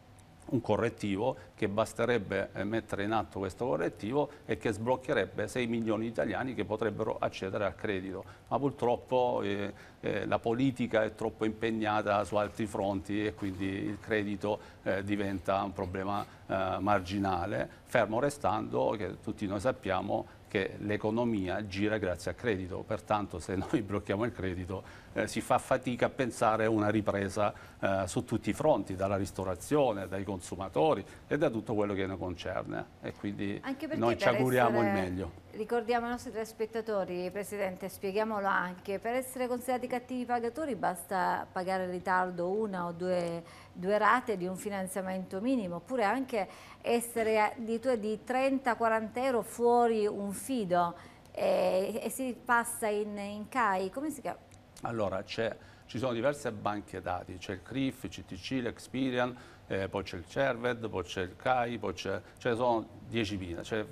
un correttivo che basterebbe eh, mettere in atto questo correttivo e che sbloccherebbe 6 milioni di italiani che potrebbero accedere al credito. Ma purtroppo eh, eh, la politica è troppo impegnata su altri fronti e quindi il credito eh, diventa un problema eh, marginale, fermo restando che tutti noi sappiamo che l'economia gira grazie al credito, pertanto se noi [laughs] blocchiamo il credito eh, si fa fatica a pensare a una ripresa eh, su tutti i fronti, dalla ristorazione, dai consumatori e da tutto quello che ne concerne. E quindi noi ci auguriamo essere, il meglio. Ricordiamo ai nostri telespettatori, Presidente, spieghiamolo anche, per essere considerati cattivi pagatori basta pagare in ritardo una o due, due rate di un finanziamento minimo, oppure anche essere addirittura di 30-40 euro fuori un fido e, eh, e si passa in, in CAI, come si chiama? Allora, ci sono diverse banche dati, c'è il CRIF, il CTC, l'Experian, eh, poi c'è il Cerved, poi c'è il CAI, poi ce ne sono 10.000,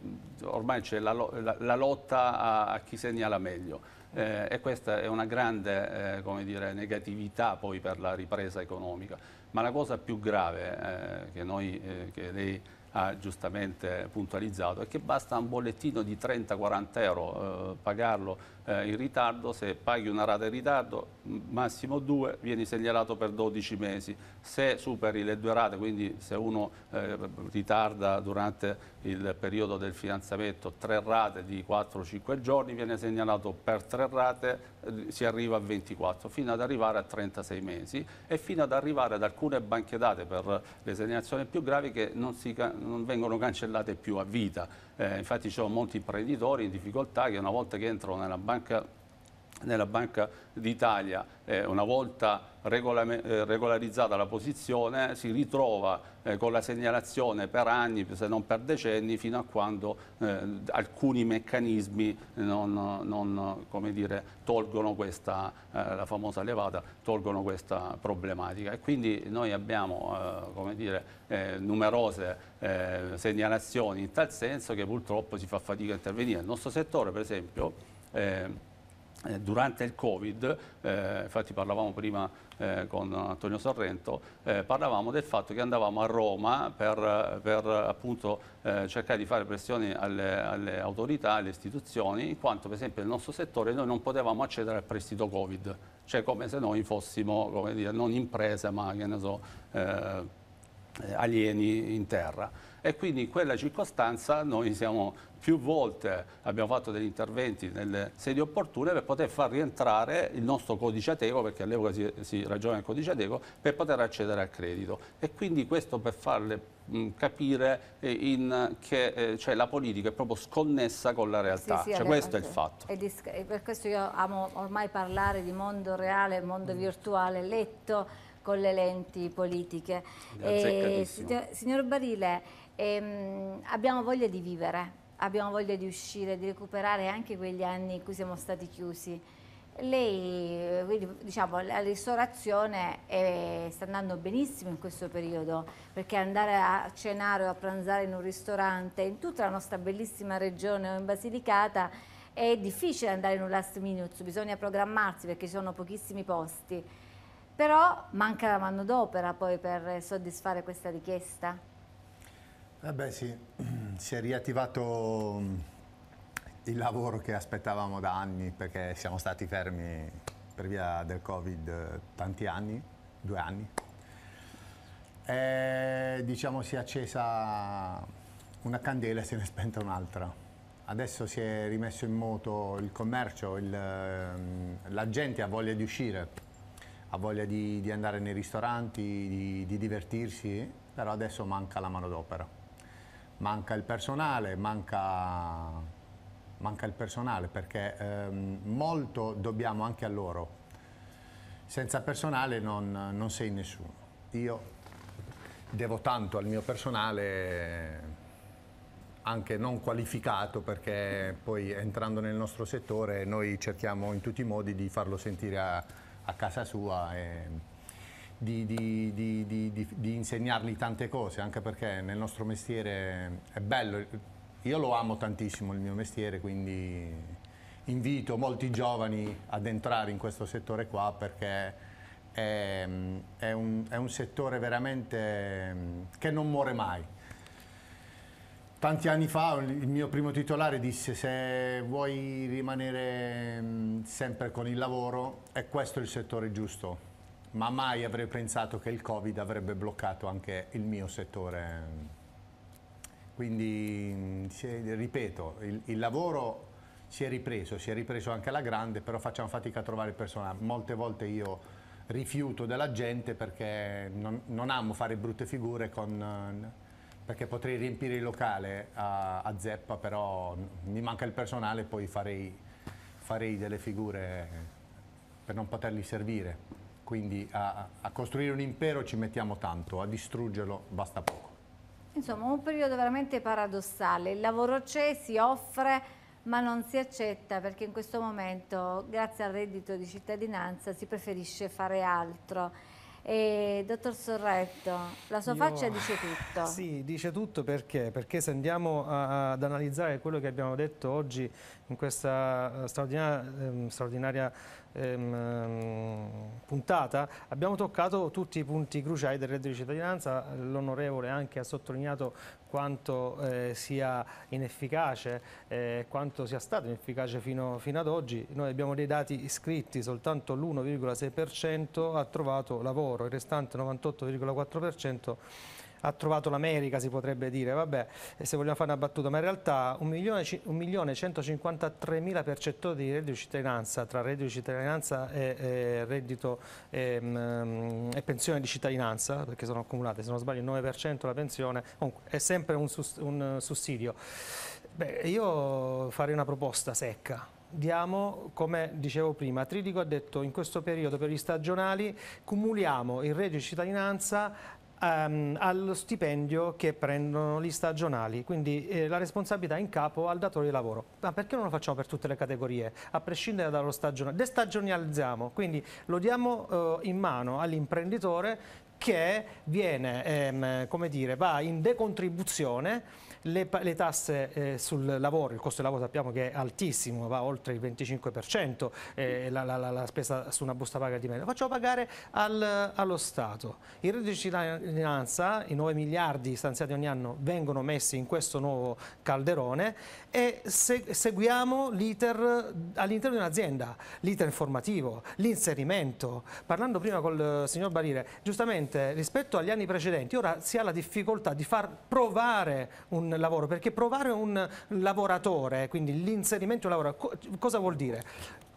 ormai c'è la, la, la, lotta a, a, chi segnala meglio. Eh, e questa è una grande eh, dire, negatività poi per la ripresa economica. Ma la cosa più grave eh, che, noi, eh, che lei ha giustamente puntualizzato è che basta un bollettino di 30-40 euro eh, pagarlo eh, in ritardo, se paghi una rata in ritardo, massimo due, vieni segnalato per 12 mesi. Se superi le due rate, quindi se uno eh, ritarda durante il periodo del finanziamento tre rate di 4-5 giorni, viene segnalato per tre rate, eh, si arriva a 24, fino ad arrivare a 36 mesi e fino ad arrivare ad alcune banche date per le segnalazioni più gravi che non, si, non vengono cancellate più a vita eh, infatti ci sono molti imprenditori in difficoltà che una volta che entrano nella banca nella Banca d'Italia eh, una volta eh, regolarizzata la posizione eh, si ritrova eh, con la segnalazione per anni se non per decenni fino a quando eh, alcuni meccanismi non, non dire, tolgono questa eh, la famosa levata tolgono questa problematica e quindi noi abbiamo dire, numerose segnalazioni in tal senso che purtroppo si fa fatica a intervenire il nostro settore per esempio eh, durante il Covid, eh, infatti parlavamo prima eh, con Antonio Sorrento, eh, parlavamo del fatto che andavamo a Roma per, per appunto eh, cercare di fare pressioni alle, alle, autorità, alle istituzioni, in quanto per esempio nel nostro settore noi non potevamo accedere al prestito Covid, cioè come se noi fossimo, come dire, non imprese ma che ne so, eh, alieni in terra e quindi in quella circostanza noi siamo più volte abbiamo fatto degli interventi nelle sedi opportune per poter far rientrare il nostro codice ateco, perché all'epoca si, si ragiona il codice ateco, per poter accedere al credito. E quindi questo per farle capire eh, che eh, cioè la politica è proprio sconnessa con la realtà, sì, sì, cioè, questo è il fatto. E eh, per questo io amo ormai parlare di mondo reale, mondo mm. virtuale, letto con le lenti politiche. Eh, signor Barile, e, ehm, abbiamo voglia di vivere, abbiamo voglia di uscire, di recuperare anche quegli anni in cui siamo stati chiusi. Lei, diciamo, la ristorazione è, eh, sta andando benissimo in questo periodo, perché andare a cenare o a pranzare in un ristorante in tutta la nostra bellissima regione o in Basilicata è difficile andare in un last minute, bisogna programmarsi perché ci sono pochissimi posti. Però manca la manodopera poi per soddisfare questa richiesta. Eh beh sì, [clears throat] si è riattivato mm, il lavoro che aspettavamo da anni perché siamo stati fermi per via del Covid eh, tanti anni, due anni. E, diciamo si è accesa una candela e se ne è spenta un'altra. Adesso si è rimesso in moto il commercio, il, ehm, la gente ha voglia di uscire, ha voglia di, di andare nei ristoranti, di, di divertirsi, però adesso manca la manodopera manca il personale, manca, manca il personale perché ehm, molto dobbiamo anche a loro. Senza personale non, non sei nessuno. Io devo tanto al mio personale anche non qualificato perché poi entrando nel nostro settore noi cerchiamo in tutti i modi di farlo sentire a, a casa sua. E, di, di, di, di, insegnargli tante cose, anche perché nel nostro mestiere è bello, io lo amo tantissimo il mio mestiere, quindi invito molti giovani ad entrare in questo settore qua perché è, è, un, è un settore veramente mm, che non muore mai. Tanti anni fa il mio primo titolare disse se vuoi rimanere mm, sempre con il lavoro è questo il settore giusto ma mai avrei pensato che il Covid avrebbe bloccato anche il mio settore. Quindi, mm, ripeto, il, il lavoro si è ripreso, si è ripreso anche alla grande, però facciamo fatica a trovare personale. Molte volte io rifiuto della gente perché non, non amo fare brutte figure con, perché potrei riempire il locale a, a, zeppa, però mi manca il personale e poi farei, farei delle figure per non poterli servire. Quindi a, a costruire un impero ci mettiamo tanto, a distruggerlo basta poco. Insomma, un periodo veramente paradossale. Il lavoro c'è, si offre, ma non si accetta perché in questo momento, grazie al reddito di cittadinanza, si preferisce fare altro. E, dottor Sorretto, la sua Io... faccia dice tutto. [laughs] Sì, dice tutto perché? Perché se andiamo a, ad analizzare quello che abbiamo detto oggi in questa eh, ehm, straordinaria, straordinaria ehm, ehm, puntata abbiamo toccato tutti i punti cruciali del reddito di cittadinanza, l'onorevole anche ha sottolineato quanto eh, sia inefficace, eh, quanto sia stato inefficace fino, fino, ad oggi. Noi abbiamo dei dati iscritti, soltanto l'1,6% ha trovato lavoro, il restante 98,4% ha trovato l'America si potrebbe dire, vabbè, se vogliamo fare una battuta, ma in realtà 1.153.000 percettori di reddito di cittadinanza, tra reddito di cittadinanza e, e reddito e, ehm, e, pensione di cittadinanza, perché sono accumulate, se non sbaglio il 9% la pensione, comunque è sempre un, un sussidio. Beh, io farei una proposta secca, diamo, come dicevo prima, Tridico ha detto in questo periodo per gli stagionali cumuliamo il reddito di cittadinanza ehm, allo stipendio che prendono gli stagionali, quindi eh, la responsabilità in capo al datore di lavoro. Ma perché non lo facciamo per tutte le categorie, a prescindere dallo stagionale? Destagionalizziamo, quindi lo diamo eh, in mano all'imprenditore che viene, ehm, come dire, va in decontribuzione le, le tasse eh, sul lavoro, il costo del lavoro sappiamo che è altissimo, va oltre il 25%, eh, la, la, la, la, spesa su una busta paga di meno, facciamo pagare al, allo Stato. Il reddito di cittadinanza, i 9 miliardi stanziati ogni anno vengono messi in questo nuovo calderone e se, seguiamo l'iter all'interno di un'azienda, l'iter informativo, l'inserimento. Parlando prima col eh, signor Barire, giustamente rispetto agli anni precedenti ora si ha la difficoltà di far provare un del lavoro, perché provare un lavoratore, quindi l'inserimento in lavoro, cosa vuol dire?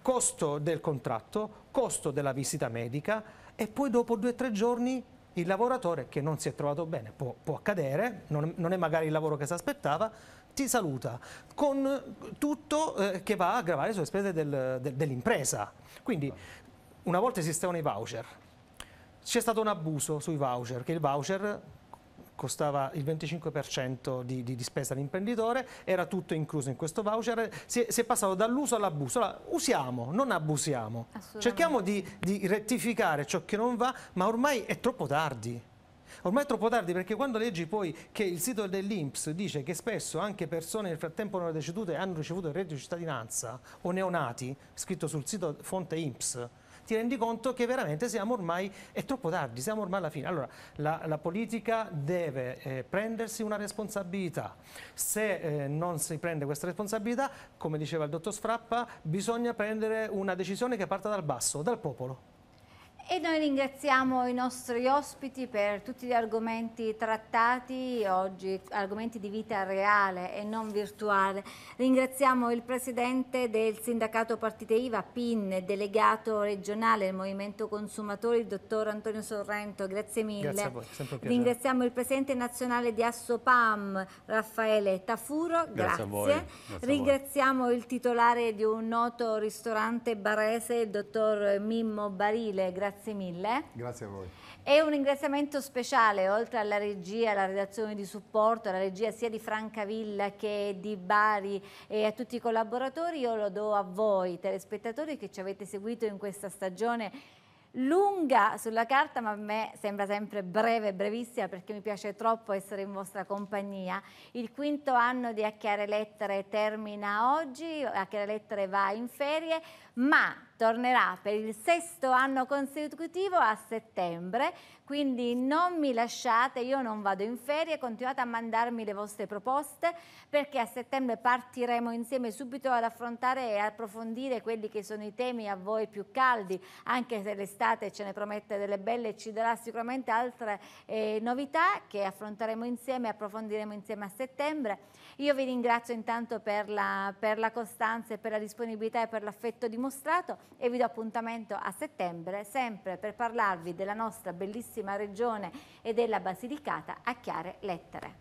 Costo del contratto, costo della visita medica e poi dopo due o tre giorni il lavoratore che non si è trovato bene, può, può accadere, non, non è magari il lavoro che si aspettava, ti saluta con tutto eh, che va a gravare sulle spese del, de, dell'impresa. Quindi una volta esistevano i voucher, c'è stato un abuso sui voucher, che il voucher costava il 25% di, di, di, spesa all'imprenditore, era tutto incluso in questo voucher, si è, si è passato dall'uso all'abuso. Allora, usiamo, non abusiamo. Cerchiamo di, di rettificare ciò che non va, ma ormai è troppo tardi. Ormai è troppo tardi perché quando leggi poi che il sito dell'Inps dice che spesso anche persone nel frattempo non decedute hanno ricevuto il reddito di cittadinanza o neonati, scritto sul sito fonte Inps, ti rendi conto che veramente siamo ormai, è troppo tardi, siamo ormai alla fine. Allora, la, la politica deve eh, prendersi una responsabilità. Se eh, non si prende questa responsabilità, come diceva il dottor Sfrappa, bisogna prendere una decisione che parta dal basso, dal popolo. E noi ringraziamo i nostri ospiti per tutti gli argomenti trattati oggi, argomenti di vita reale e non virtuale. Ringraziamo il presidente del sindacato partite IVA, PIN, delegato regionale del Movimento Consumatori, il dottor Antonio Sorrento, grazie mille. Grazie a voi, sempre un Ringraziamo il presidente nazionale di Assopam, Raffaele Tafuro, grazie. grazie, a voi. grazie Ringraziamo a voi. il titolare di un noto ristorante barese, il dottor Mimmo Barile, grazie grazie mille. Grazie a voi. E un ringraziamento speciale, oltre alla regia, alla redazione di supporto, alla regia sia di Francavilla che di Bari e a tutti i collaboratori, io lo do a voi telespettatori che ci avete seguito in questa stagione lunga sulla carta ma a me sembra sempre breve, brevissima perché mi piace troppo essere in vostra compagnia. Il quinto anno di A Lettere termina oggi, A Lettere va in ferie, ma tornerà per il sesto anno consecutivo a settembre, quindi non mi lasciate, io non vado in ferie, continuate a mandarmi le vostre proposte perché a settembre partiremo insieme subito ad affrontare e approfondire quelli che sono i temi a voi più caldi, anche se l'estate ce ne promette delle belle e ci darà sicuramente altre eh, novità che affronteremo insieme e approfondiremo insieme a settembre. Io vi ringrazio intanto per la, per la costanza e per la disponibilità e per l'affetto dimostrato e vi do appuntamento a settembre sempre per parlarvi della nostra bellissima regione e della Basilicata a chiare lettere.